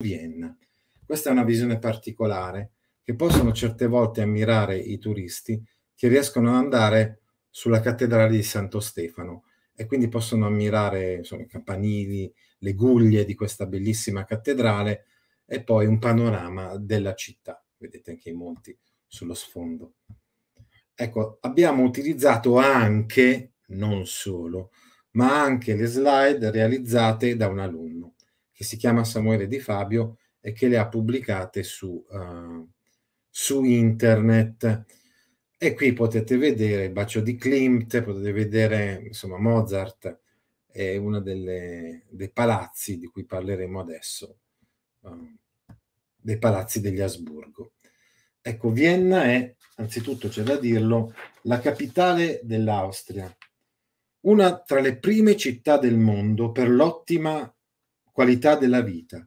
Vienna. Questa è una visione particolare che possono certe volte ammirare i turisti che riescono ad andare sulla cattedrale di Santo Stefano e quindi possono ammirare insomma, i campanili, le guglie di questa bellissima cattedrale e poi un panorama della città. Vedete anche i monti sullo sfondo. Ecco, abbiamo utilizzato anche, non solo, ma anche le slide realizzate da un alunno che si chiama Samuele Di Fabio e che le ha pubblicate su, uh, su internet. E qui potete vedere il bacio di Klimt, potete vedere insomma Mozart, è uno delle, dei palazzi di cui parleremo adesso, uh, dei palazzi degli Asburgo. Ecco, Vienna è, anzitutto c'è da dirlo, la capitale dell'Austria, una tra le prime città del mondo per l'ottima qualità della vita,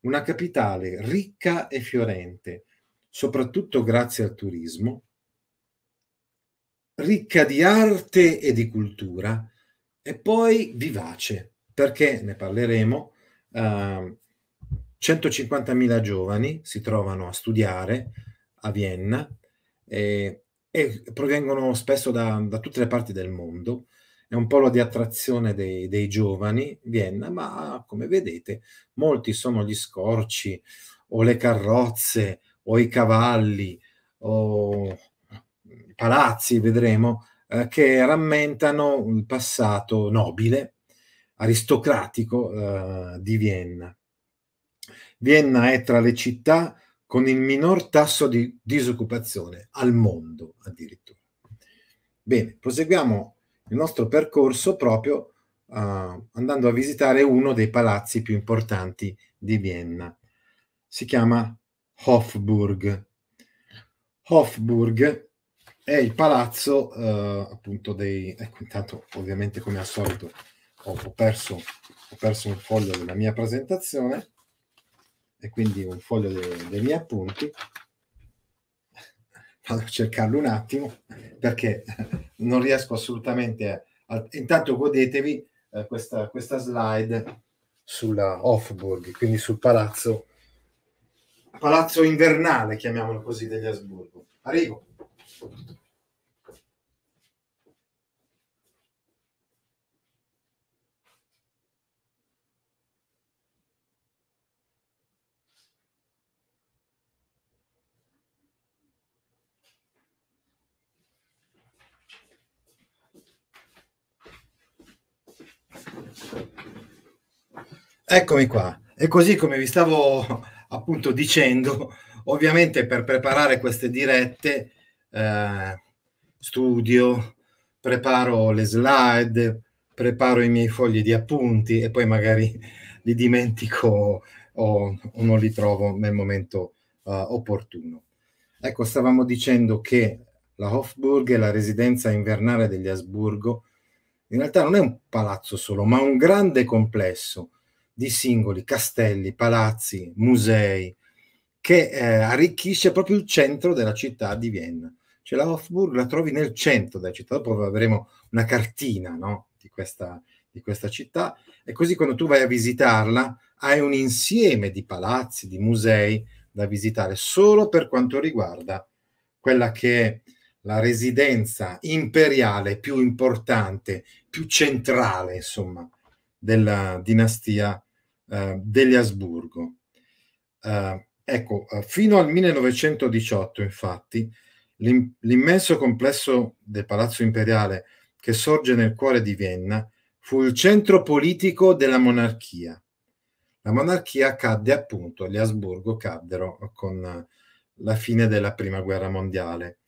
una capitale ricca e fiorente, soprattutto grazie al turismo, ricca di arte e di cultura e poi vivace, perché ne parleremo, eh, 150.000 giovani si trovano a studiare a Vienna e, e provengono spesso da, da, tutte le parti del mondo è un polo di attrazione dei, dei giovani, Vienna, ma come vedete molti sono gli scorci o le carrozze o i cavalli o palazzi, vedremo, eh, che rammentano il passato nobile, aristocratico eh, di Vienna. Vienna è tra le città con il minor tasso di disoccupazione al mondo addirittura. Bene, proseguiamo il nostro percorso proprio uh, andando a visitare uno dei palazzi più importanti di Vienna. Si chiama Hofburg. Hofburg è il palazzo uh, appunto dei... Ecco, intanto ovviamente come al solito ho, ho, perso, ho perso un foglio della mia presentazione e quindi un foglio dei, dei miei appunti vado a cercarlo un attimo perché non riesco assolutamente a... intanto godetevi eh, questa, questa slide sulla Hofburg, quindi sul palazzo palazzo invernale, chiamiamolo così, degli Asburgo. Arrivo. Eccomi qua. E così come vi stavo appunto dicendo, ovviamente per preparare queste dirette eh, studio, preparo le slide, preparo i miei fogli di appunti e poi magari li dimentico o, o non li trovo nel momento uh, opportuno. Ecco, stavamo dicendo che la Hofburg è la residenza invernale degli Asburgo in realtà non è un palazzo solo, ma un grande complesso di singoli castelli, palazzi, musei, che eh, arricchisce proprio il centro della città di Vienna. Cioè la Hofburg la trovi nel centro della città, dopo avremo una cartina no, di, questa, di questa città e così quando tu vai a visitarla hai un insieme di palazzi, di musei da visitare solo per quanto riguarda quella che è la residenza imperiale più importante, più centrale, insomma, della dinastia eh, degli Asburgo. Eh, ecco, eh, fino al 1918, infatti, l'im- l'immenso complesso del Palazzo Imperiale che sorge nel cuore di Vienna fu il centro politico della monarchia. La monarchia cadde appunto, gli Asburgo caddero con eh, la fine della Prima Guerra Mondiale.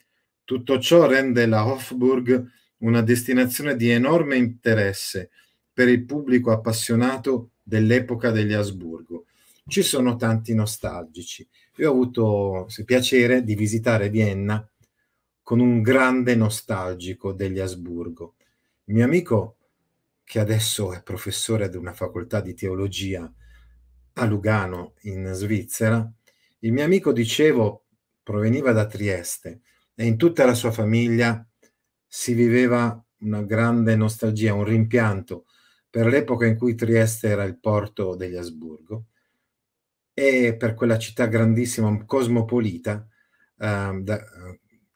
Tutto ciò rende la Hofburg una destinazione di enorme interesse per il pubblico appassionato dell'epoca degli Asburgo. Ci sono tanti nostalgici. Io ho avuto il piacere di visitare Vienna con un grande nostalgico degli Asburgo. Il mio amico, che adesso è professore di una facoltà di teologia a Lugano, in Svizzera, il mio amico, dicevo, proveniva da Trieste e in tutta la sua famiglia si viveva una grande nostalgia, un rimpianto per l'epoca in cui Trieste era il porto degli Asburgo e per quella città grandissima, cosmopolita, eh, da,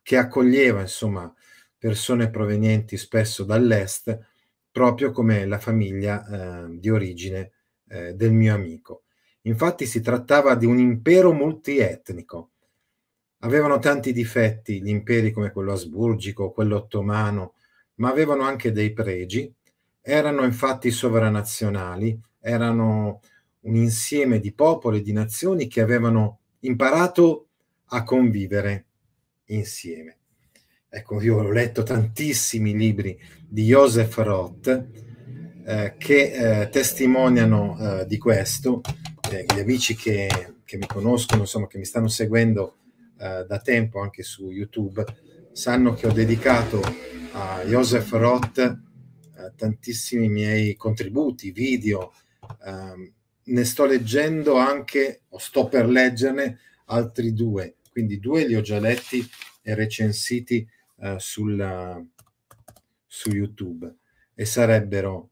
che accoglieva insomma persone provenienti spesso dall'est, proprio come la famiglia eh, di origine eh, del mio amico. Infatti si trattava di un impero multietnico. Avevano tanti difetti gli imperi come quello asburgico, quello ottomano, ma avevano anche dei pregi erano infatti sovranazionali, erano un insieme di popoli e di nazioni che avevano imparato a convivere insieme. Ecco, io ho letto tantissimi libri di Joseph Roth eh, che eh, testimoniano eh, di questo. Eh, gli amici che, che, mi conoscono, insomma, che mi stanno seguendo eh, da tempo anche su YouTube, sanno che ho dedicato a Joseph Roth eh, tantissimi miei contributi, video, ehm, ne sto leggendo anche, o sto per leggerne altri due, quindi due li ho già letti e recensiti eh, sulla, su YouTube e sarebbero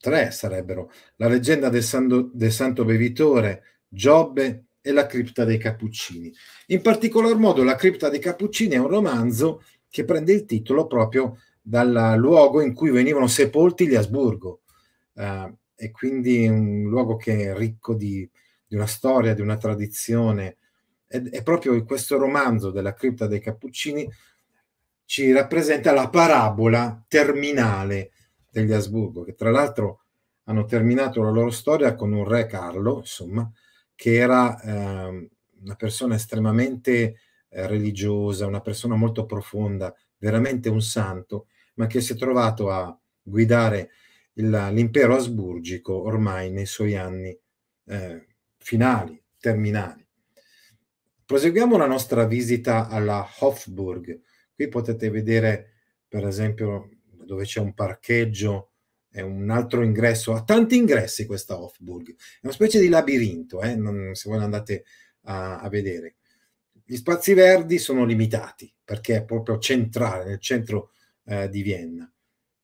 tre sarebbero la leggenda del, Sando, del Santo Bevitore, Giobbe e la cripta dei Cappuccini. In particolar modo la cripta dei Cappuccini è un romanzo che prende il titolo proprio dal luogo in cui venivano sepolti gli Asburgo. Eh, e quindi un luogo che è ricco di, di una storia, di una tradizione. Ed è proprio questo romanzo della cripta dei Cappuccini ci rappresenta la parabola terminale degli Asburgo, che tra l'altro hanno terminato la loro storia con un re Carlo, insomma, che era eh, una persona estremamente eh, religiosa, una persona molto profonda, veramente un santo, ma che si è trovato a guidare l'impero asburgico ormai nei suoi anni eh, finali, terminali. Proseguiamo la nostra visita alla Hofburg. Qui potete vedere, per esempio, dove c'è un parcheggio è un altro ingresso. Ha tanti ingressi questa Hofburg. È una specie di labirinto, eh? non, se voi andate a, a vedere. Gli spazi verdi sono limitati perché è proprio centrale, nel centro eh, di Vienna.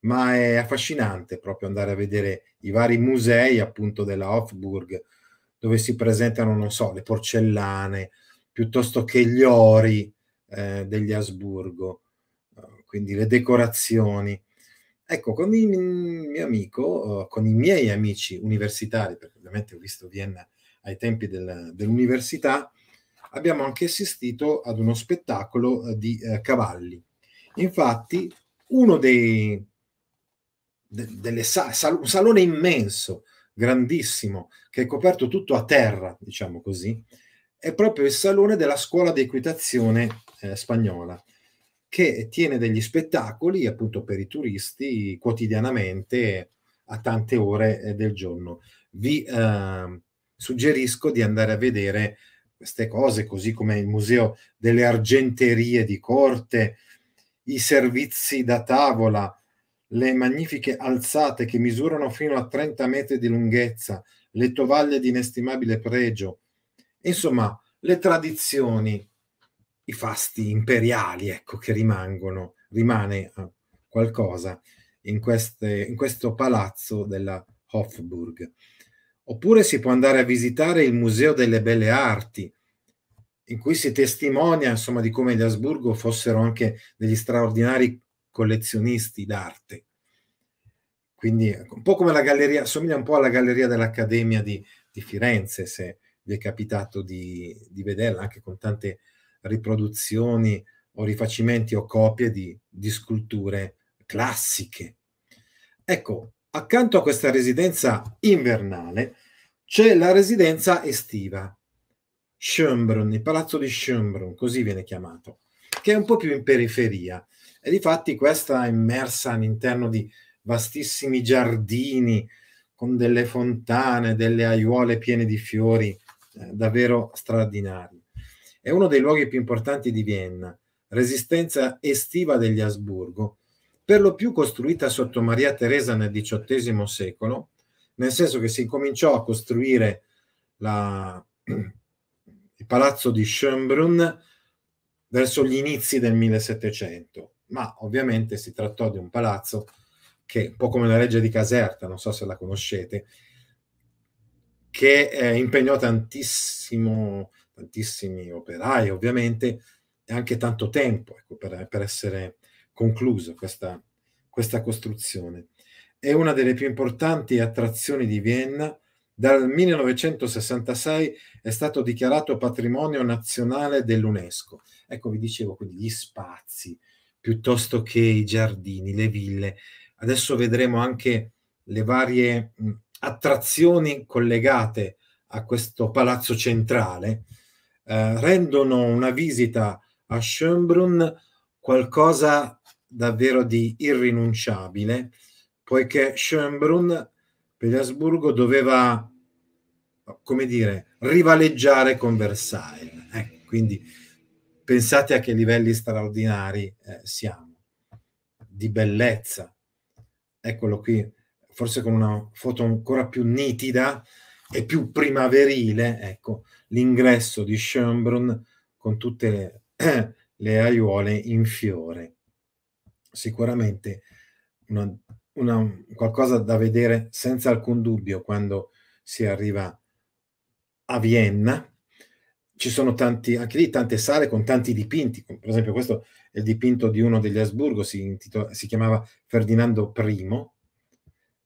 Ma è affascinante proprio andare a vedere i vari musei appunto della Hofburg, dove si presentano, non so, le porcellane, piuttosto che gli ori eh, degli Asburgo, eh, quindi le decorazioni. Ecco, con il mio amico, eh, con i miei amici universitari, perché ovviamente ho visto Vienna ai tempi del, dell'università, abbiamo anche assistito ad uno spettacolo eh, di eh, cavalli. Infatti, uno dei de, delle sal, un salone immenso, grandissimo, che è coperto tutto a terra, diciamo così, è proprio il salone della scuola di equitazione eh, spagnola, che tiene degli spettacoli appunto per i turisti quotidianamente a tante ore eh, del giorno. Vi eh, suggerisco di andare a vedere queste cose, così come il Museo delle Argenterie di Corte, i servizi da tavola, le magnifiche alzate che misurano fino a 30 metri di lunghezza, le tovaglie di inestimabile pregio, insomma le tradizioni, i fasti imperiali, ecco, che rimangono, rimane eh, qualcosa in, queste, in questo palazzo della Hofburg. Oppure si può andare a visitare il Museo delle Belle Arti, in cui si testimonia insomma, di come gli Asburgo fossero anche degli straordinari collezionisti d'arte. Quindi ecco, un po' come la galleria, somiglia un po' alla galleria dell'Accademia di, di Firenze, se vi è capitato di, di, vederla, anche con tante riproduzioni o rifacimenti o copie di, di sculture classiche. Ecco, accanto a questa residenza invernale c'è la residenza estiva, Schönbrunn, il palazzo di Schönbrunn, così viene chiamato, che è un po' più in periferia. E difatti questa è immersa all'interno di vastissimi giardini con delle fontane, delle aiuole piene di fiori, eh, davvero straordinari. È uno dei luoghi più importanti di Vienna, resistenza estiva degli Asburgo, per lo più costruita sotto Maria Teresa nel XVIII secolo, nel senso che si cominciò a costruire la, il palazzo di Schönbrunn verso gli inizi del 1700, ma ovviamente si trattò di un palazzo che, un po' come la reggia di Caserta, non so se la conoscete, che eh, impegnò tantissimo, tantissimi operai ovviamente, e anche tanto tempo ecco, per, per, essere conclusa questa, questa costruzione. È una delle più importanti attrazioni di Vienna, dal 1966 è stato dichiarato patrimonio nazionale dell'UNESCO. Ecco, vi dicevo, quindi gli spazi piuttosto che i giardini, le ville. Adesso vedremo anche le varie mh, attrazioni collegate a questo palazzo centrale, eh, rendono una visita a Schönbrunn qualcosa davvero di irrinunciabile, poiché Schönbrunn Petersburgo doveva, come dire, rivaleggiare con Versailles. Eh, quindi pensate a che livelli straordinari eh, siamo, di bellezza. Eccolo qui, forse con una foto ancora più nitida e più primaverile, ecco, l'ingresso di Schönbrunn con tutte le, eh, le aiuole in fiore. Sicuramente una una, qualcosa da vedere senza alcun dubbio quando si arriva a Vienna. Ci sono tanti, anche lì tante sale con tanti dipinti, per esempio questo è il dipinto di uno degli Asburgo, si, intitola, si chiamava Ferdinando I,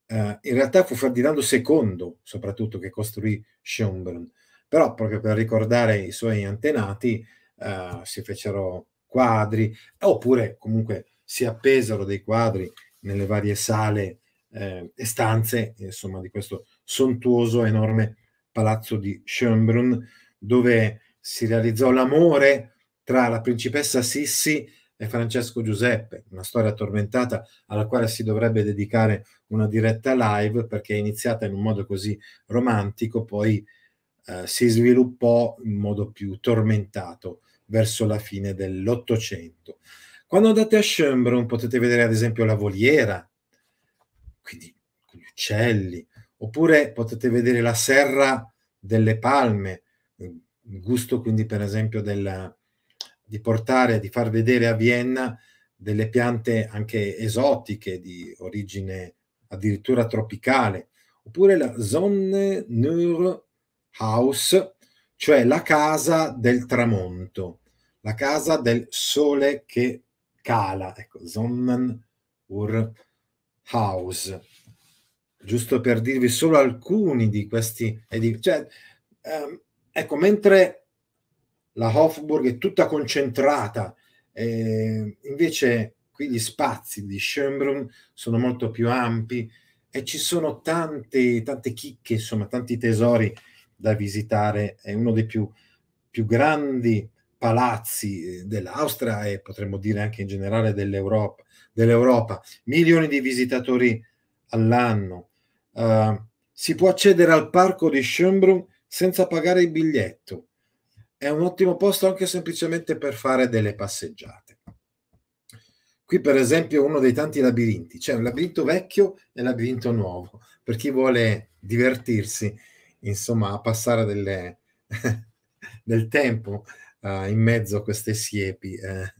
eh, in realtà fu Ferdinando II soprattutto che costruì Schönbrunn, però proprio per ricordare i suoi antenati eh, si fecero quadri, oppure comunque si appesero dei quadri nelle varie sale eh, e stanze, insomma, di questo sontuoso, enorme palazzo di Schönbrunn, dove si realizzò l'amore tra la principessa Sissi e Francesco Giuseppe, una storia tormentata alla quale si dovrebbe dedicare una diretta live perché è iniziata in un modo così romantico, poi eh, si sviluppò in modo più tormentato verso la fine dell'Ottocento. Quando andate a Schönbrunn potete vedere ad esempio la voliera, quindi gli uccelli, oppure potete vedere la serra delle palme, il gusto quindi per esempio della, di portare, di far vedere a Vienna delle piante anche esotiche di origine addirittura tropicale, oppure la Sonne Nur House, cioè la casa del tramonto, la casa del sole che cala, ecco, Sonnen ur Haus. Giusto per dirvi solo alcuni di questi edifici. Cioè, ehm, ecco, mentre la Hofburg è tutta concentrata, eh, invece qui gli spazi di Schönbrunn sono molto più ampi e ci sono tante, tante chicche, insomma, tanti tesori da visitare. È uno dei più, più grandi palazzi eh, dell'Austria e potremmo dire anche in generale dell'Europa, dell'Europa milioni di visitatori all'anno. Uh, si può accedere al parco di Schönbrunn senza pagare il biglietto. È un ottimo posto anche semplicemente per fare delle passeggiate. Qui per esempio uno dei tanti labirinti, c'è un labirinto vecchio e un labirinto nuovo, per chi vuole divertirsi, insomma, a passare delle, del tempo uh, in mezzo a queste siepi eh,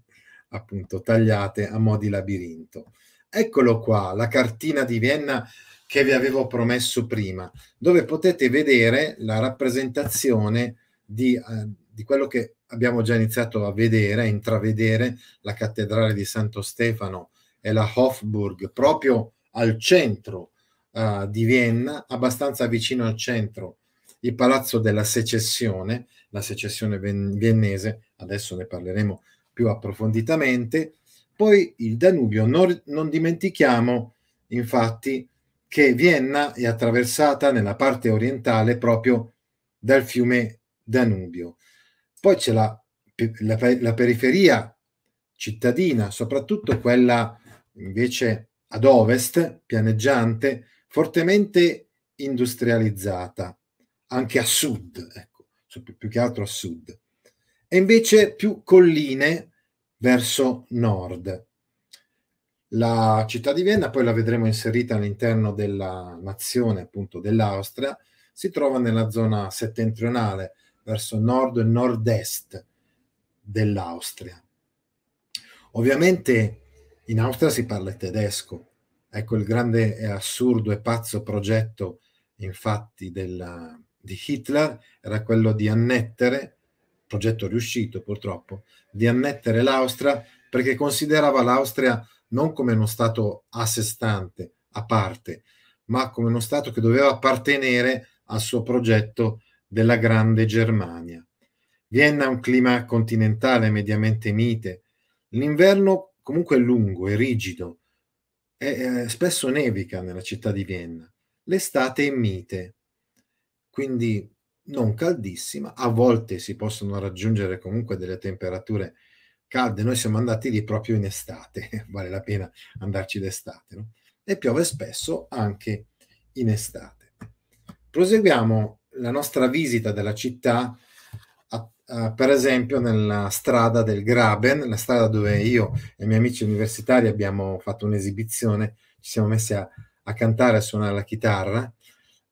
appunto tagliate a mo' di labirinto. Eccolo qua, la cartina di Vienna che vi avevo promesso prima, dove potete vedere la rappresentazione di, uh, di quello che abbiamo già iniziato a vedere, a intravedere la cattedrale di Santo Stefano e la Hofburg, proprio al centro uh, di Vienna, abbastanza vicino al centro, il palazzo della secessione, la secessione viennese, adesso ne parleremo più approfonditamente. Poi il Danubio, non, non dimentichiamo infatti che Vienna è attraversata nella parte orientale proprio dal fiume Danubio. Poi c'è la, la, la periferia cittadina, soprattutto quella invece ad ovest, pianeggiante, fortemente industrializzata, anche a sud, ecco più che altro a sud, e invece più colline verso nord. La città di Vienna, poi la vedremo inserita all'interno della nazione appunto dell'Austria, si trova nella zona settentrionale, verso nord e nord-est dell'Austria. Ovviamente in Austria si parla tedesco, ecco il grande e assurdo e pazzo progetto infatti della, di Hitler era quello di annettere, progetto riuscito purtroppo, di annettere l'Austria perché considerava l'Austria non come uno Stato a sé stante, a parte, ma come uno Stato che doveva appartenere al suo progetto della Grande Germania. Vienna ha un clima continentale mediamente mite. L'inverno comunque è lungo e rigido e eh, spesso nevica nella città di Vienna. L'estate è mite quindi non caldissima, a volte si possono raggiungere comunque delle temperature calde, noi siamo andati lì proprio in estate, vale la pena andarci d'estate, no? e piove spesso anche in estate. Proseguiamo la nostra visita della città, a, a, per esempio nella strada del Graben, la strada dove io e i miei amici universitari abbiamo fatto un'esibizione, ci siamo messi a, a cantare e a suonare la chitarra,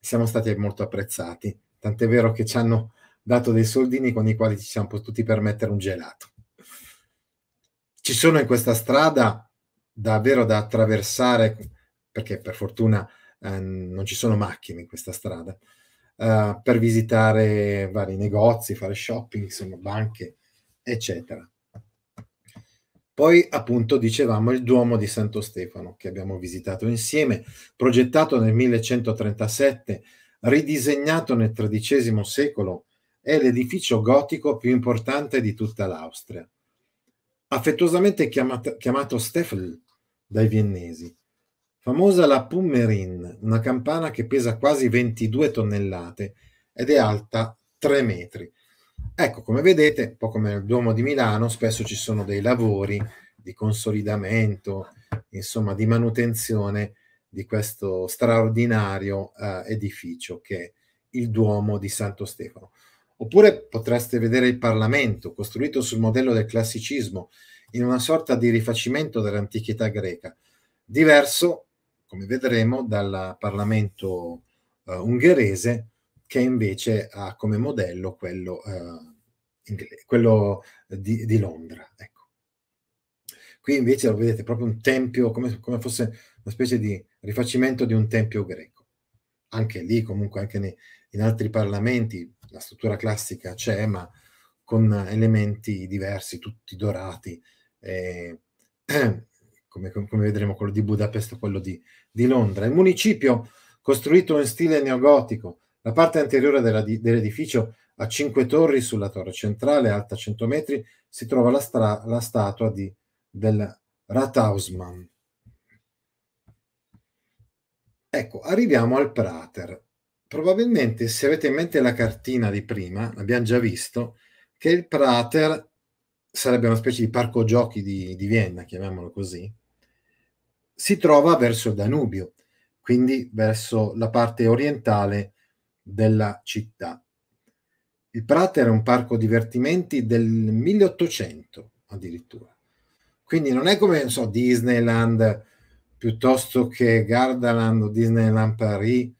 siamo stati molto apprezzati, tant'è vero che ci hanno dato dei soldini con i quali ci siamo potuti permettere un gelato. Ci sono in questa strada davvero da attraversare, perché per fortuna eh, non ci sono macchine in questa strada, eh, per visitare vari negozi, fare shopping, insomma, banche, eccetera. Poi appunto dicevamo il Duomo di Santo Stefano che abbiamo visitato insieme, progettato nel 1137, ridisegnato nel XIII secolo, è l'edificio gotico più importante di tutta l'Austria, affettuosamente chiamato, chiamato Steffel dai viennesi. Famosa la Pummerin, una campana che pesa quasi 22 tonnellate ed è alta 3 metri. Ecco, come vedete, un po' come nel Duomo di Milano, spesso ci sono dei lavori di consolidamento, insomma, di manutenzione di questo straordinario eh, edificio che è il Duomo di Santo Stefano. Oppure potreste vedere il Parlamento, costruito sul modello del classicismo, in una sorta di rifacimento dell'antichità greca, diverso, come vedremo, dal Parlamento eh, ungherese, che invece ha come modello quello eh, quello eh, di, di Londra. Ecco. Qui invece lo vedete proprio un tempio, come, come, fosse una specie di rifacimento di un tempio greco. Anche lì, comunque, anche nei, in altri parlamenti, la struttura classica c'è, ma con elementi diversi, tutti dorati, eh, come, come, vedremo quello di Budapest o quello di, di, Londra. Il municipio, costruito in stile neogotico, la parte anteriore dell'edificio a Cinque Torri, sulla torre centrale, alta 100 metri, si trova la, stra- la statua di, del Rathausmann. Ecco, arriviamo al Prater. Probabilmente, se avete in mente la cartina di prima, l'abbiamo già visto, che il Prater sarebbe una specie di parco giochi di, di Vienna, chiamiamolo così, si trova verso il Danubio, quindi verso la parte orientale della città. Il Prater è un parco divertimenti del 1800 addirittura. Quindi non è come, non so, Disneyland piuttosto che Gardaland o Disneyland Paris,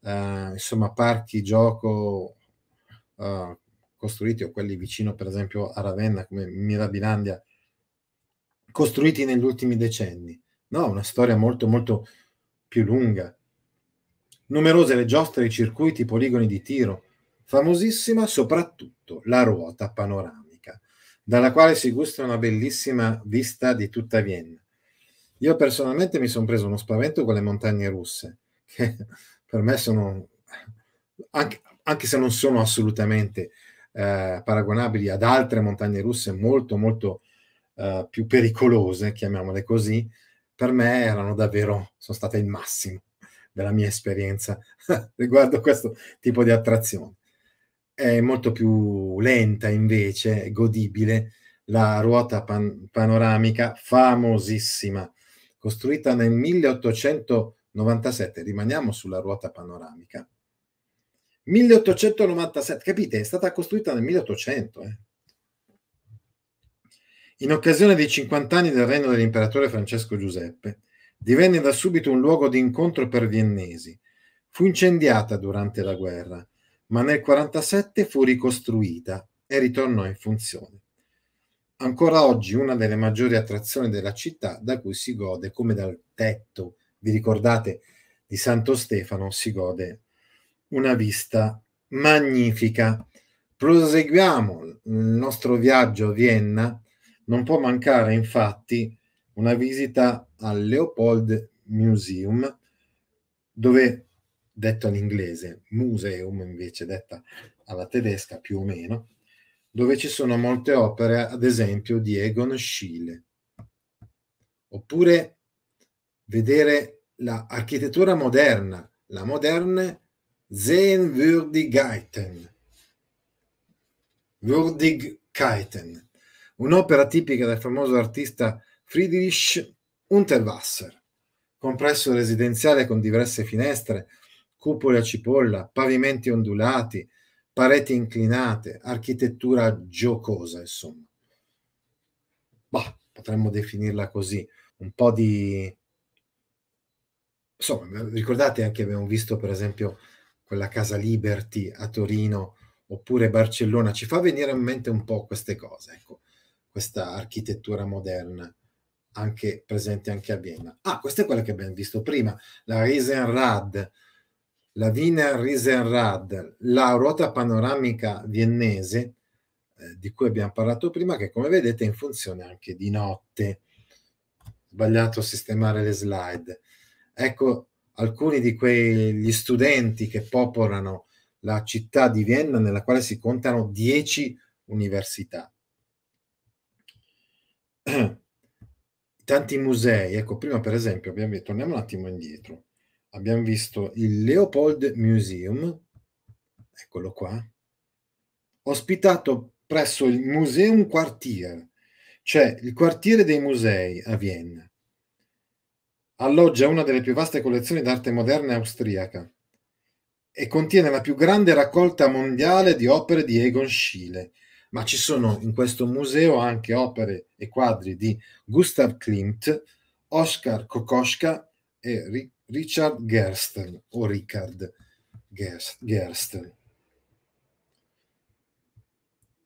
eh, insomma, parchi gioco eh, costruiti o quelli vicino, per esempio, a Ravenna come Mirabilandia, costruiti negli ultimi decenni. No, una storia molto, molto più lunga. Numerose le giostre, i circuiti, i poligoni di tiro, famosissima soprattutto la ruota panoramica, dalla quale si gusta una bellissima vista di tutta Vienna. Io personalmente mi sono preso uno spavento con le montagne russe, che per me sono, anche, anche se non sono assolutamente eh, paragonabili ad altre montagne russe molto, molto eh, più pericolose, chiamiamole così, per me erano davvero, sono state il massimo della mia esperienza riguardo questo tipo di attrazione è molto più lenta invece, godibile, la ruota pan- panoramica famosissima, costruita nel 1897. Rimaniamo sulla ruota panoramica. 1897, capite? È stata costruita nel 1800. Eh? In occasione dei 50 anni del regno dell'imperatore Francesco Giuseppe, divenne da subito un luogo di incontro per viennesi. Fu incendiata durante la guerra ma nel 1947 fu ricostruita e ritornò in funzione. Ancora oggi una delle maggiori attrazioni della città da cui si gode come dal tetto, vi ricordate di Santo Stefano, si gode una vista magnifica. Proseguiamo il nostro viaggio a Vienna. Non può mancare infatti una visita al Leopold Museum, dove detto in inglese, museum invece detta alla tedesca più o meno, dove ci sono molte opere, ad esempio, di Egon Schiele. Oppure vedere l'architettura la moderna, la moderne Sehenswürdigkeiten, Würdigkeiten, un'opera tipica del famoso artista Friedrich Unterwasser, complesso residenziale con diverse finestre, cupole a cipolla, pavimenti ondulati, pareti inclinate, architettura giocosa, insomma. Bah, potremmo definirla così, un po' di... Insomma, ricordate anche, abbiamo visto per esempio quella casa Liberty a Torino oppure Barcellona, ci fa venire in mente un po' queste cose, ecco, questa architettura moderna anche presente anche a Vienna. Ah, questa è quella che abbiamo visto prima, la Riesenrad, la Wiener Riesenrad, la ruota panoramica viennese, eh, di cui abbiamo parlato prima, che come vedete è in funzione anche di notte. Sbagliato sistemare le slide. Ecco alcuni di quegli studenti che popolano la città di Vienna, nella quale si contano 10 università. Tanti musei, ecco, prima per esempio, abbiamo, torniamo un attimo indietro abbiamo visto il Leopold Museum, eccolo qua, ospitato presso il Museum Quartier, cioè il quartiere dei musei a Vienna. Alloggia una delle più vaste collezioni d'arte moderna austriaca e contiene la più grande raccolta mondiale di opere di Egon Schiele, ma ci sono in questo museo anche opere e quadri di Gustav Klimt, Oskar Kokoschka e Rick Richard Gerstl o Richard Gerstl.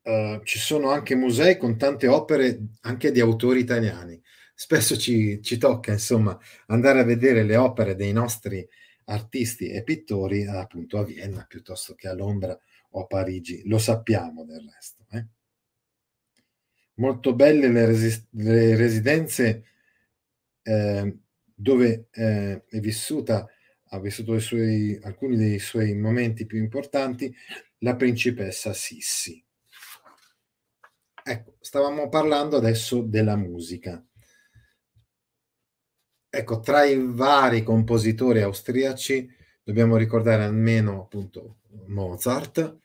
Uh, eh, ci sono anche musei con tante opere anche di autori italiani. Spesso ci, ci tocca, insomma, andare a vedere le opere dei nostri artisti e pittori appunto a Vienna piuttosto che a Londra o a Parigi. Lo sappiamo del resto. Eh? Molto belle le, resi- le residenze eh, dove eh, è vissuta, ha vissuto suoi, alcuni dei suoi momenti più importanti, la principessa Sissi. Ecco, stavamo parlando adesso della musica. Ecco, tra i vari compositori austriaci dobbiamo ricordare almeno appunto Mozart.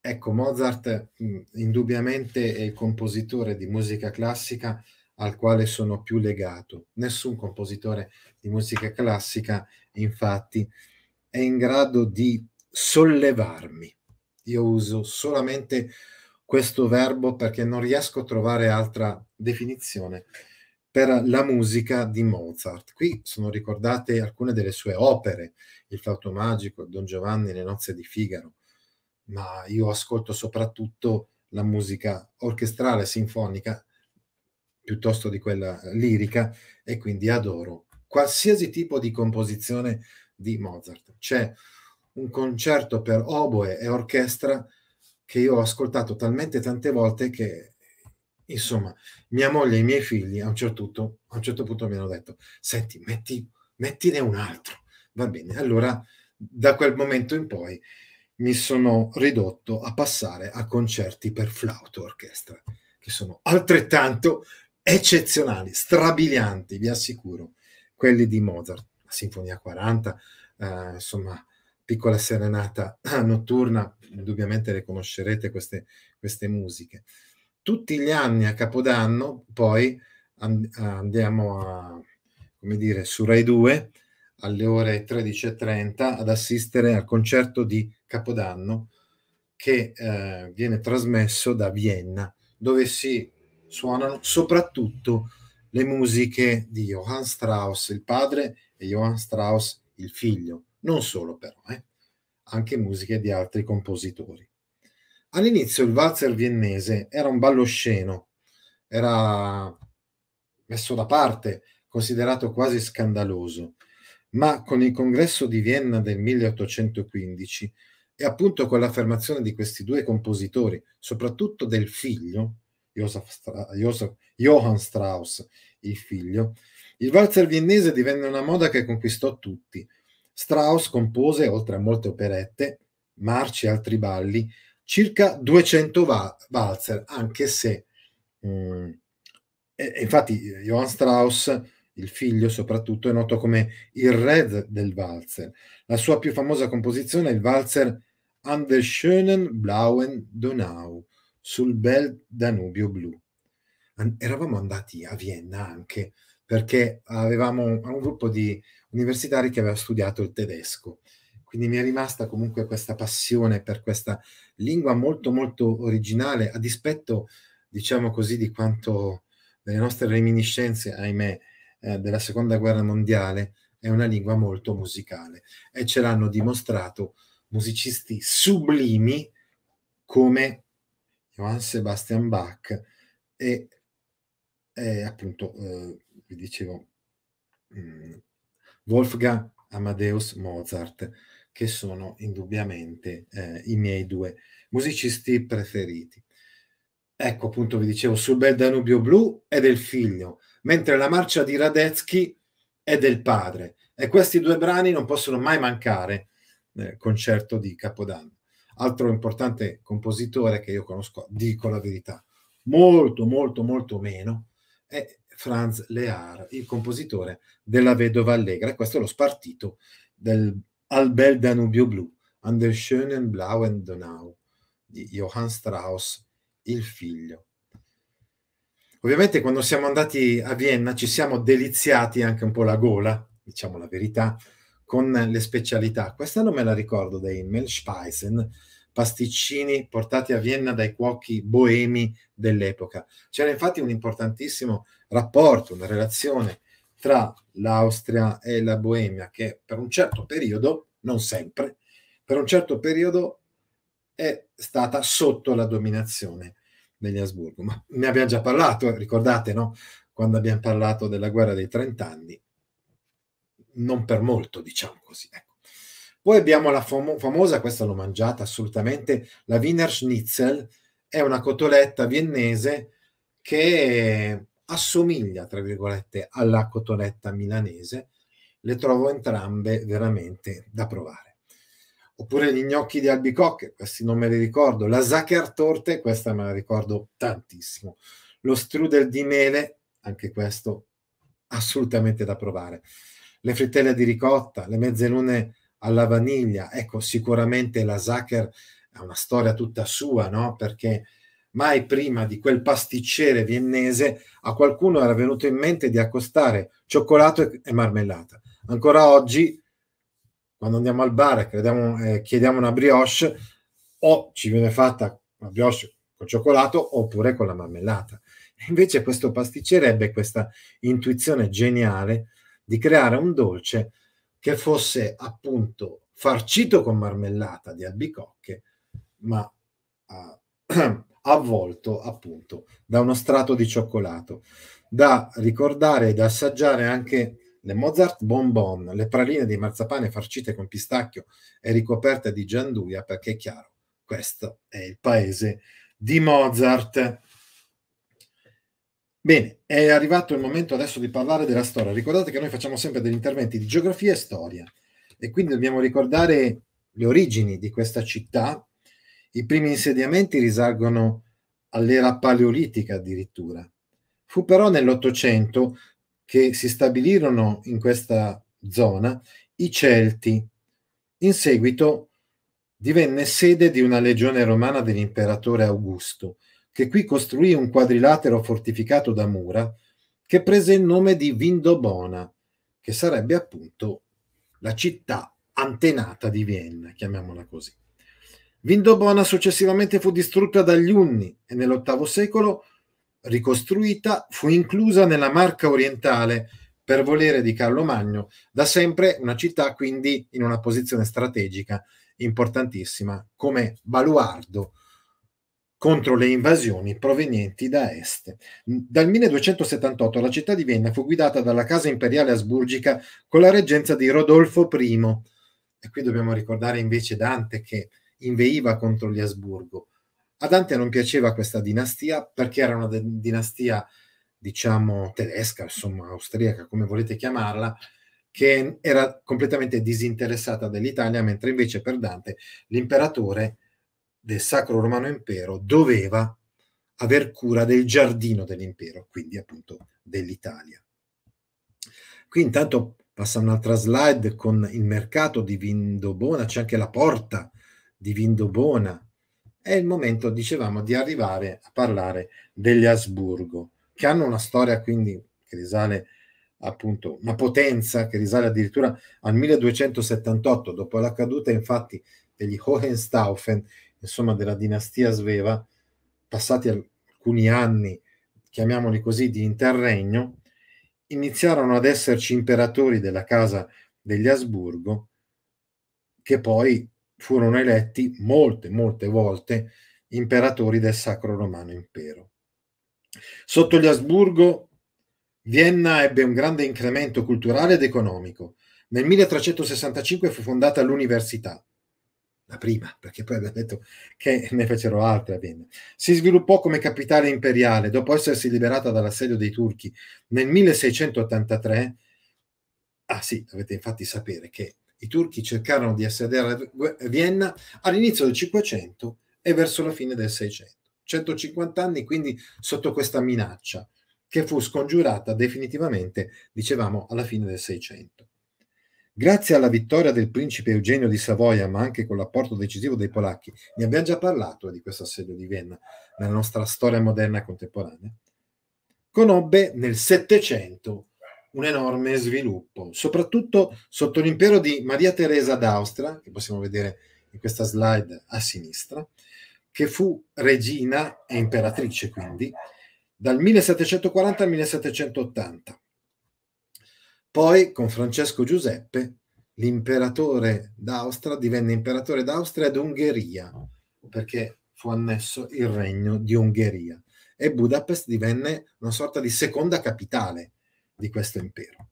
Ecco, Mozart indubbiamente è il compositore di musica classica al quale sono più legato. Nessun compositore di musica classica, infatti, è in grado di sollevarmi. Io uso solamente questo verbo perché non riesco a trovare altra definizione per la musica di Mozart. Qui sono ricordate alcune delle sue opere, Il flauto magico, Don Giovanni, Le nozze di Figaro, ma io ascolto soprattutto la musica orchestrale, sinfonica piuttosto di quella eh, lirica e quindi adoro qualsiasi tipo di composizione di Mozart. C'è un concerto per oboe e orchestra che io ho ascoltato talmente tante volte che insomma, mia moglie e i miei figli a un certo punto, a un certo punto mi hanno detto, senti, metti, mettine un altro. Va bene, allora da quel momento in poi mi sono ridotto a passare a concerti per flauto orchestra, che sono altrettanto eccezionali, strabilianti, vi assicuro, quelli di Mozart, la Sinfonia 40, eh, insomma, piccola serenata notturna, indubbiamente riconoscerete queste, queste musiche. Tutti gli anni a Capodanno poi and- andiamo a, come dire, su Rai 2 alle ore 13.30 ad assistere al concerto di Capodanno che eh, viene trasmesso da Vienna, dove si suonano soprattutto le musiche di Johann Strauss, il padre, e Johann Strauss, il figlio. Non solo però, eh? anche musiche di altri compositori. All'inizio il Walzer viennese era un ballo ballosceno, era messo da parte, considerato quasi scandaloso, ma con il congresso di Vienna del 1815 e appunto con l'affermazione di questi due compositori, soprattutto del figlio, Stra- Josef- Johann Strauss, il figlio, il valzer viennese divenne una moda che conquistò tutti. Strauss compose, oltre a molte operette, marci e altri balli, circa 200 va- valzer, anche se... Mh, mm, e, e infatti Johann Strauss il figlio soprattutto, è noto come il re del valzer. La sua più famosa composizione è il valzer An der schönen blauen Donau, sul bel Danubio blu. An- eravamo andati a Vienna anche perché avevamo un, gruppo di universitari che aveva studiato il tedesco. Quindi mi è rimasta comunque questa passione per questa lingua molto molto originale, a dispetto, diciamo così, di quanto delle nostre reminiscenze, ahimè, eh, della seconda guerra mondiale, è una lingua molto musicale e ce l'hanno dimostrato musicisti sublimi come Johann Sebastian Bach e, e appunto, eh, vi dicevo, mh, mm, Wolfgang Amadeus Mozart, che sono indubbiamente eh, i miei due musicisti preferiti. Ecco appunto, vi dicevo, sul bel Danubio blu è del figlio, mentre la marcia di Radetzky è del padre. E questi due brani non possono mai mancare nel concerto di Capodanno altro importante compositore che io conosco, dico la verità, molto, molto, molto meno, è Franz Lear, il compositore della Vedova Allegra. Questo è lo spartito del Al Bel Danubio Blu, An der schönen blauen Donau, di Johann Strauss, il figlio. Ovviamente quando siamo andati a Vienna ci siamo deliziati anche un po' la gola, diciamo la verità, con le specialità. Questa non me la ricordo dei Melspeisen, pasticcini portati a Vienna dai cuochi boemi dell'epoca. C'era infatti un importantissimo rapporto, una relazione tra l'Austria e la Boemia che per un certo periodo, non sempre, per un certo periodo è stata sotto la dominazione degli Asburgo. Ma ne abbiamo già parlato, ricordate, no? quando abbiamo parlato della guerra dei trent'anni non per molto, diciamo così. Ecco. Poi abbiamo la famo- famosa, questa l'ho mangiata assolutamente, la Wiener Schnitzel, è una cotoletta viennese che assomiglia, tra virgolette, alla cotoletta milanese. Le trovo entrambe veramente da provare. Oppure gli gnocchi di albicocche, questi non me li ricordo. La Torte, questa me la ricordo tantissimo. Lo strudel di mele, anche questo assolutamente da provare le frittelle di ricotta, le mezzelune alla vaniglia. Ecco, sicuramente la Zucker è una storia tutta sua, no? Perché mai prima di quel pasticcere viennese a qualcuno era venuto in mente di accostare cioccolato e marmellata. Ancora oggi, quando andiamo al bar e eh, chiediamo una brioche, o ci viene fatta una brioche con cioccolato oppure con la marmellata. Invece questo pasticcere ebbe questa intuizione geniale di creare un dolce che fosse appunto farcito con marmellata di albicocche, ma eh, avvolto appunto da uno strato di cioccolato. Da ricordare e da assaggiare anche le Mozart bonbon, le praline di marzapane farcite con pistacchio e ricoperte di gianduia, perché è chiaro, questo è il paese di Mozart. Bene, è arrivato il momento adesso di parlare della storia. Ricordate che noi facciamo sempre degli interventi di geografia e storia e quindi dobbiamo ricordare le origini di questa città. I primi insediamenti risalgono all'era paleolitica addirittura. Fu però nell'Ottocento che si stabilirono in questa zona i Celti. In seguito divenne sede di una legione romana dell'imperatore Augusto che qui costruì un quadrilatero fortificato da mura che prese il nome di Vindobona, che sarebbe appunto la città antenata di Vienna, chiamiamola così. Vindobona successivamente fu distrutta dagli Unni e nell'VIII secolo, ricostruita, fu inclusa nella Marca Orientale per volere di Carlo Magno, da sempre una città quindi in una posizione strategica importantissima come baluardo contro le invasioni provenienti da est. Dal 1278 la città di Vienna fu guidata dalla casa imperiale asburgica con la reggenza di Rodolfo I. E qui dobbiamo ricordare invece Dante che inveiva contro gli Asburgo. A Dante non piaceva questa dinastia perché era una dinastia, diciamo, tedesca, insomma, austriaca, come volete chiamarla, che era completamente disinteressata dell'Italia, mentre invece per Dante l'imperatore del Sacro Romano Impero doveva aver cura del giardino dell'impero, quindi appunto dell'Italia. Qui intanto passa un'altra slide con il mercato di Vindobona, c'è anche la porta di Vindobona. È il momento, dicevamo, di arrivare a parlare degli Asburgo, che hanno una storia quindi che risale appunto una potenza che risale addirittura al 1278, dopo la caduta infatti degli Hohenstaufen, insomma, della dinastia sveva, passati alcuni anni, chiamiamoli così, di interregno, iniziarono ad esserci imperatori della casa degli Asburgo, che poi furono eletti molte, molte volte imperatori del Sacro Romano Impero. Sotto gli Asburgo, Vienna ebbe un grande incremento culturale ed economico. Nel 1365 fu fondata l'università, la prima, perché poi abbiamo detto che ne fecero altre a Vienna. Si sviluppò come capitale imperiale dopo essersi liberata dall'assedio dei turchi nel 1683. Ah sì, dovete infatti sapere che i turchi cercarono di assediare Vienna all'inizio del 500 e verso la fine del 600. 150 anni quindi sotto questa minaccia che fu scongiurata definitivamente, dicevamo, alla fine del 600. Grazie alla vittoria del principe Eugenio di Savoia, ma anche con l'apporto decisivo dei polacchi, ne abbiamo già parlato di questo assedio di Vienna nella nostra storia moderna e contemporanea, conobbe nel Settecento un enorme sviluppo, soprattutto sotto l'impero di Maria Teresa d'Austria, che possiamo vedere in questa slide a sinistra, che fu regina e imperatrice quindi dal 1740 al 1780 poi con Francesco Giuseppe l'imperatore d'Austria divenne imperatore d'Austria ed Ungheria, perché fu annesso il regno di Ungheria e Budapest divenne una sorta di seconda capitale di questo impero.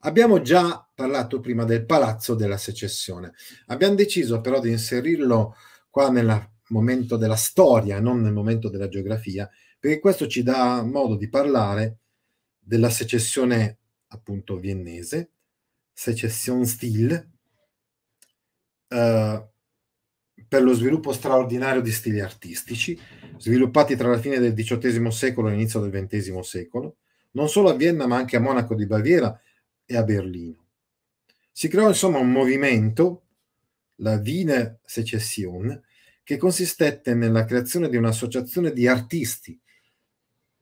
Abbiamo già parlato prima del palazzo della secessione, abbiamo deciso però di inserirlo qua nel momento della storia, non nel momento della geografia, perché questo ci dà modo di parlare della secessione appunto viennese, Secessionsstil, eh, per lo sviluppo straordinario di stili artistici, sviluppati tra la fine del XVIII secolo e l'inizio del XX secolo, non solo a Vienna ma anche a Monaco di Baviera e a Berlino. Si creò insomma un movimento, la Wiener Secession, che consistette nella creazione di un'associazione di artisti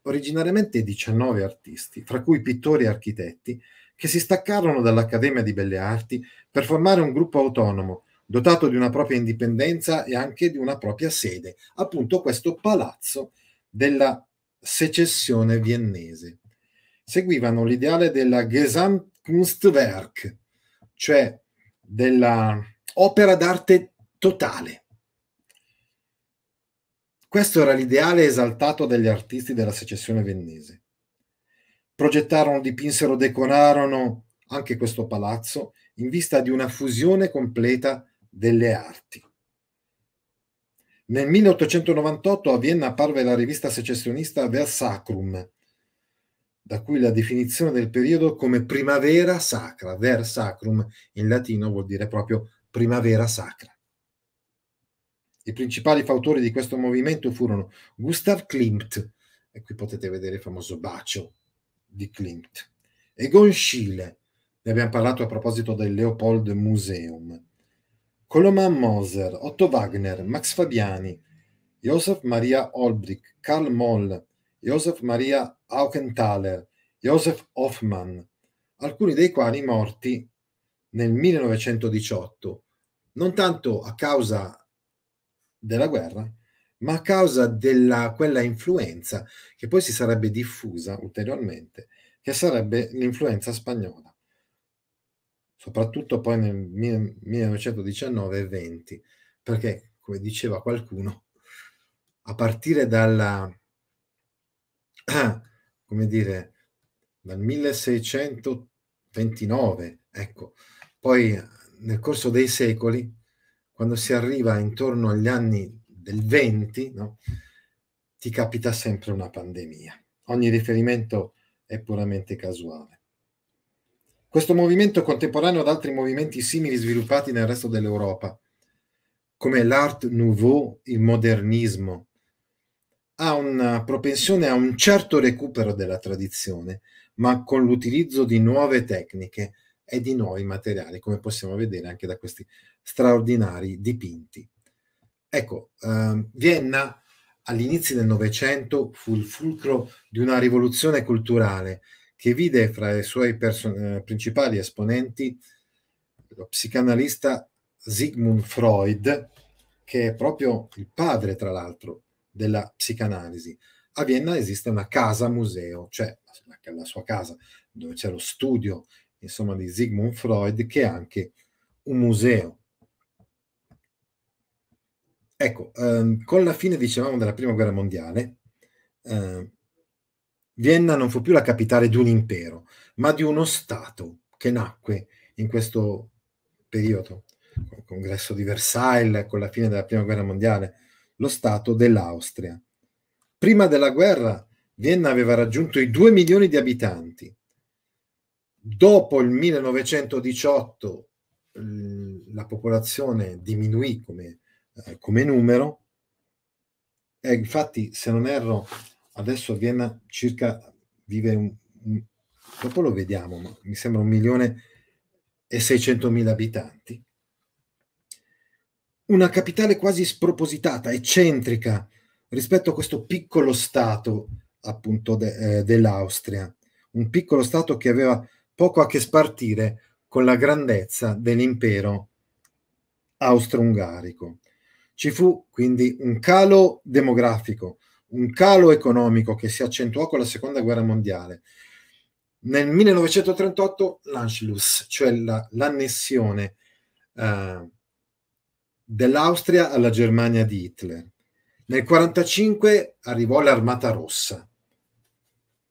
originariamente 19 artisti, fra cui pittori e architetti, che si staccarono dall'Accademia di Belle Arti per formare un gruppo autonomo, dotato di una propria indipendenza e anche di una propria sede, appunto questo palazzo della secessione viennese. Seguivano l'ideale della Gesamtkunstwerk, cioè della opera d'arte totale, questo era l'ideale esaltato dagli artisti della secessione vennese. Progettarono, dipinsero, decorarono anche questo palazzo in vista di una fusione completa delle arti. Nel 1898 a Vienna apparve la rivista secessionista Versacrum, da cui la definizione del periodo come primavera sacra. Versacrum in latino vuol dire proprio primavera sacra. I principali fautori di questo movimento furono Gustav Klimt, e qui potete vedere il famoso bacio di Klimt, Egon Schiele, ne abbiamo parlato a proposito del Leopold Museum, Coloman Moser, Otto Wagner, Max Fabiani, Josef Maria Olbrich, Karl Moll, Josef Maria Aukenthaler, Josef Hoffmann, alcuni dei quali morti nel 1918, non tanto a causa della guerra, ma a causa della quella influenza che poi si sarebbe diffusa ulteriormente, che sarebbe l'influenza spagnola, soprattutto poi nel 1919 e 20, perché, come diceva qualcuno, a partire dalla, come dire, dal 1629, ecco, poi nel corso dei secoli quando si arriva intorno agli anni del 20, no, ti capita sempre una pandemia. Ogni riferimento è puramente casuale. Questo movimento contemporaneo ad altri movimenti simili sviluppati nel resto dell'Europa, come l'art nouveau, il modernismo, ha una propensione a un certo recupero della tradizione, ma con l'utilizzo di nuove tecniche e di nuovi materiali, come possiamo vedere anche da questi straordinari dipinti. Ecco, eh, Vienna all'inizio del Novecento fu il fulcro di una rivoluzione culturale che vide fra i suoi person- eh, principali esponenti lo psicanalista Sigmund Freud, che è proprio il padre, tra l'altro, della psicanalisi. A Vienna esiste una casa museo, cioè la sua casa, dove c'è lo studio, insomma, di Sigmund Freud, che è anche un museo. Ecco, ehm, con la fine, dicevamo, della Prima Guerra Mondiale, eh, Vienna non fu più la capitale di un impero, ma di uno Stato che nacque in questo periodo, con il congresso di Versailles, con la fine della Prima Guerra Mondiale, lo Stato dell'Austria. Prima della guerra Vienna aveva raggiunto i 2 milioni di abitanti. Dopo il 1918 la popolazione diminuì, come eh, come numero. E infatti, se non erro, adesso a Vienna circa vive un, un dopo lo vediamo, ma mi sembra un milione e 600 mila abitanti. Una capitale quasi spropositata, eccentrica rispetto a questo piccolo stato appunto de, eh, dell'Austria, un piccolo stato che aveva poco a che spartire con la grandezza dell'impero austro-ungarico. Ci fu quindi un calo demografico, un calo economico che si accentuò con la seconda guerra mondiale. Nel 1938 l'Anschluss, cioè la, l'annessione eh, dell'Austria alla Germania di Hitler. Nel 1945 arrivò l'Armata Rossa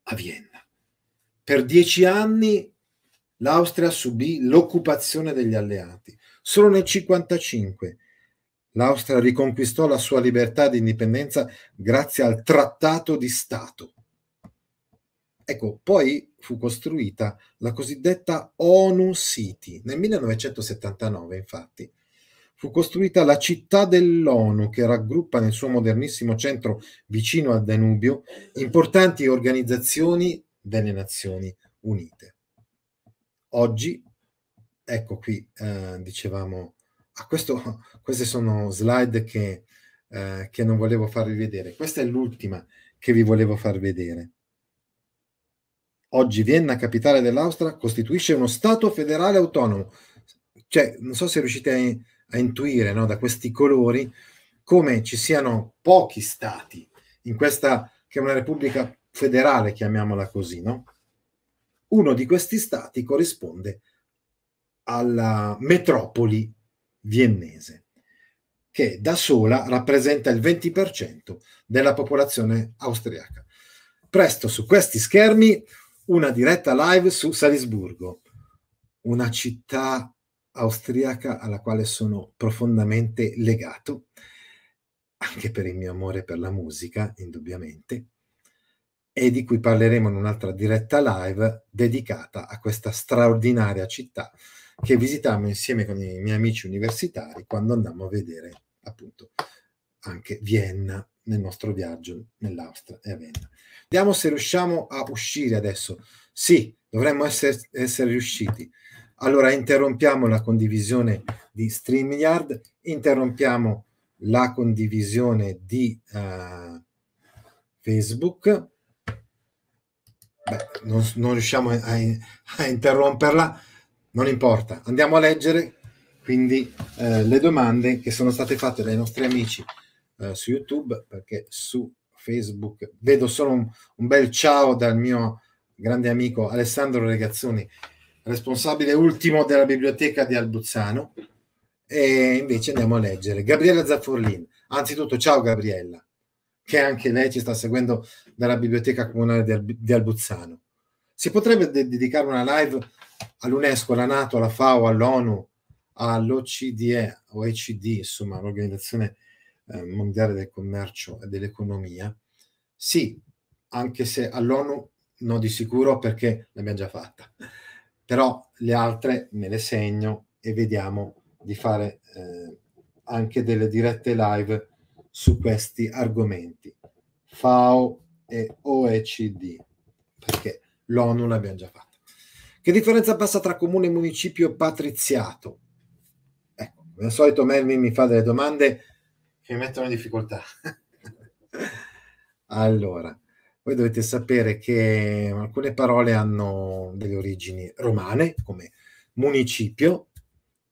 a Vienna. Per dieci anni l'Austria subì l'occupazione degli alleati. Solo nel 1955 L'Austria riconquistò la sua libertà di indipendenza grazie al Trattato di Stato. Ecco, poi fu costruita la cosiddetta ONU City. Nel 1979, infatti, fu costruita la città dell'ONU che raggruppa nel suo modernissimo centro vicino al Danubio importanti organizzazioni delle Nazioni Unite. Oggi, ecco qui, eh, dicevamo a ah, questo, queste sono slide che, eh, che non volevo farvi vedere. Questa è l'ultima che vi volevo far vedere. Oggi Vienna, capitale dell'Austria, costituisce uno Stato federale autonomo. Cioè, non so se riuscite a, a intuire no, da questi colori come ci siano pochi Stati in questa che è una Repubblica federale, chiamiamola così, no? Uno di questi Stati corrisponde alla metropoli viennese, che da sola rappresenta il 20% della popolazione austriaca. Presto su questi schermi una diretta live su Salisburgo, una città austriaca alla quale sono profondamente legato, anche per il mio amore per la musica, indubbiamente, e di cui parleremo in un'altra diretta live dedicata a questa straordinaria città che visitammo insieme con i miei amici universitari quando andammo a vedere appunto anche Vienna nel nostro viaggio nell'Austria e a Vienna. Vediamo se riusciamo a uscire adesso. Sì, dovremmo essere, essere riusciti. Allora interrompiamo la condivisione di StreamYard, interrompiamo la condivisione di uh, Facebook. Beh, non, non, riusciamo a, a, a interromperla non importa, andiamo a leggere quindi eh, le domande che sono state fatte dai nostri amici eh, su YouTube, perché su Facebook vedo solo un, un, bel ciao dal mio grande amico Alessandro Regazzoni, responsabile ultimo della biblioteca di Albuzzano, e invece andiamo a leggere. Gabriella Zafforlin, anzitutto ciao Gabriella, che anche lei ci sta seguendo dalla biblioteca comunale di, Albuzzano. Si potrebbe dedicare una live all'UNESCO, alla Nato, alla FAO, all'ONU, all'OCDE, OECD, insomma, l'Organizzazione eh, Mondiale del Commercio e dell'Economia. Sì, anche se all'ONU no di sicuro perché l'abbiamo già fatta. Però le altre me le segno e vediamo di fare eh, anche delle dirette live su questi argomenti. FAO e OECD, perché l'ONU l'abbiamo già fatta. Che differenza passa tra comune municipio e patriziato? Ecco, come al solito Melvin mi fa delle domande che mi mettono in difficoltà. allora, voi dovete sapere che alcune parole hanno delle origini romane, come municipio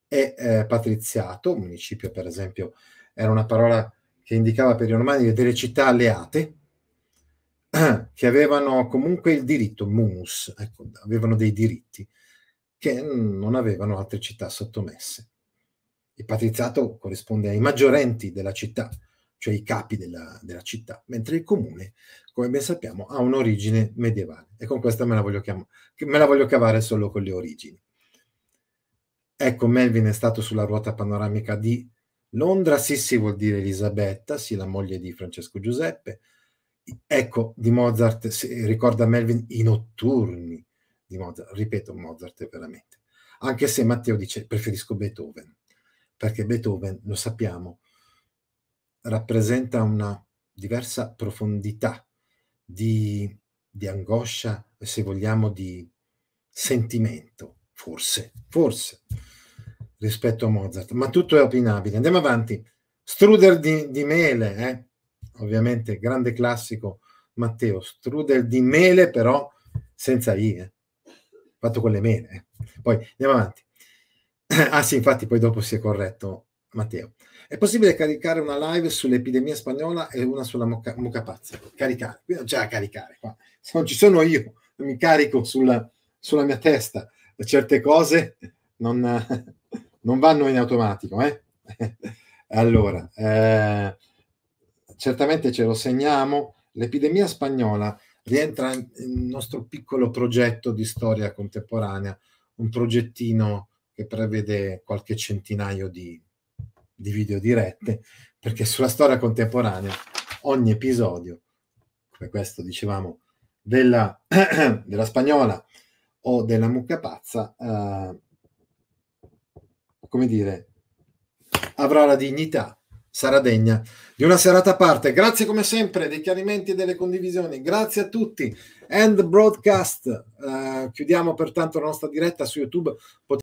e eh, patriziato. Municipio, per esempio, era una parola che indicava per i romani delle città alleate, che avevano comunque il diritto, munus, ecco, avevano dei diritti che non avevano altre città sottomesse. Il patriziato corrisponde ai maggiorenti della città, cioè i capi della, della città, mentre il comune, come ben sappiamo, ha un'origine medievale. E con questa me la voglio, chiam- me la voglio cavare solo con le origini. Ecco, Melvin è stato sulla ruota panoramica di Londra, sì, sì, vuol dire Elisabetta, sì, la moglie di Francesco Giuseppe, ecco di Mozart si ricorda Melvin i notturni di Mozart ripeto Mozart veramente anche se Matteo dice preferisco Beethoven perché Beethoven lo sappiamo rappresenta una diversa profondità di, di angoscia e se vogliamo di sentimento forse forse rispetto a Mozart ma tutto è opinabile andiamo avanti Struder di, di mele eh ovviamente grande classico Matteo, strudel di mele però senza i, eh. fatto con le mele. Eh. Poi andiamo avanti. ah sì, infatti poi dopo si è corretto Matteo. È possibile caricare una live sull'epidemia spagnola e una sulla mucca, mucca pazza? Caricare, qui non c'è da caricare qua. Se non ci sono io, mi carico sulla, sulla mia testa certe cose non, non vanno in automatico. Eh? allora, eh, certamente ce lo segniamo, l'epidemia spagnola rientra nel nostro piccolo progetto di storia contemporanea, un progettino che prevede qualche centinaio di, di video dirette, perché sulla storia contemporanea ogni episodio, come questo dicevamo, della, della spagnola o della mucca pazza, eh, come dire, avrà la dignità sarà degna di una serata a parte. Grazie come sempre dei chiarimenti e delle condivisioni. Grazie a tutti. End broadcast. Uh, chiudiamo pertanto la nostra diretta su YouTube.